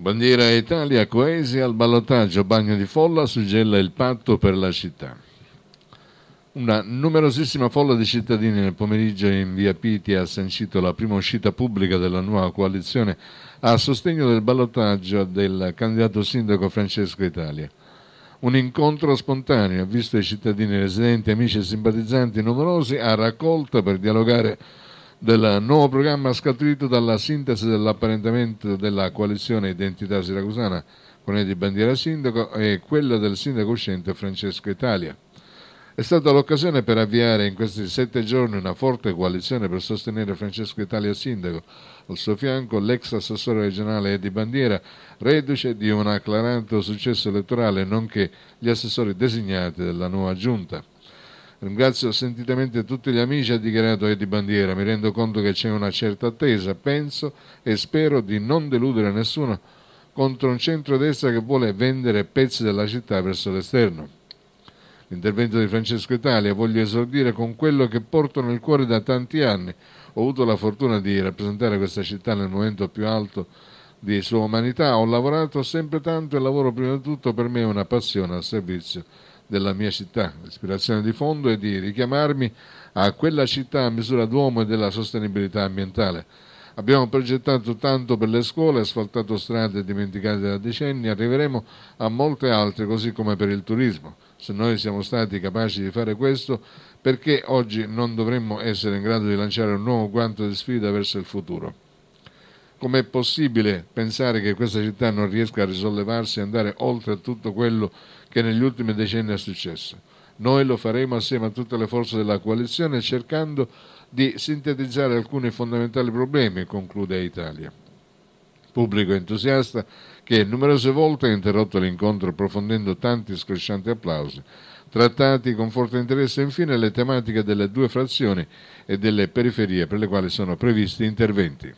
Bandiera Italia coesi al ballottaggio Bagno di Folla suggella il patto per la città. Una numerosissima folla di cittadini nel pomeriggio in via Piti ha sancito la prima uscita pubblica della nuova coalizione a sostegno del ballottaggio del candidato sindaco Francesco Italia. Un incontro spontaneo visto i cittadini residenti, amici e simpatizzanti numerosi ha raccolto per dialogare del nuovo programma scaturito dalla sintesi dell'apparentamento della coalizione Identità Siracusana con Edi Bandiera Sindaco e quella del sindaco uscente Francesco Italia. È stata l'occasione per avviare in questi sette giorni una forte coalizione per sostenere Francesco Italia Sindaco, al suo fianco l'ex assessore regionale Edi Bandiera, reduce di un acclarato successo elettorale, nonché gli assessori designati della nuova giunta. Ringrazio sentitamente tutti gli amici e dichiaratori di bandiera. Mi rendo conto che c'è una certa attesa. Penso e spero di non deludere nessuno contro un centro-destra che vuole vendere pezzi della città verso l'esterno. L'intervento di Francesco Italia voglio esordire con quello che porto nel cuore da tanti anni. Ho avuto la fortuna di rappresentare questa città nel momento più alto di sua umanità. Ho lavorato sempre tanto e il lavoro prima di tutto per me è una passione al servizio della mia città. L'ispirazione di fondo è di richiamarmi a quella città a misura d'uomo e della sostenibilità ambientale. Abbiamo progettato tanto per le scuole, asfaltato strade dimenticate da decenni, arriveremo a molte altre, così come per il turismo. Se noi siamo stati capaci di fare questo, perché oggi non dovremmo essere in grado di lanciare un nuovo guanto di sfida verso il futuro? Com'è possibile pensare che questa città non riesca a risollevarsi e andare oltre a tutto quello che negli ultimi decenni è successo? Noi lo faremo assieme a tutte le forze della coalizione cercando di sintetizzare alcuni fondamentali problemi, conclude Italia. Pubblico entusiasta che numerose volte ha interrotto l'incontro approfondendo tanti scroscianti applausi. Trattati con forte interesse infine le tematiche delle due frazioni e delle periferie per le quali sono previsti interventi.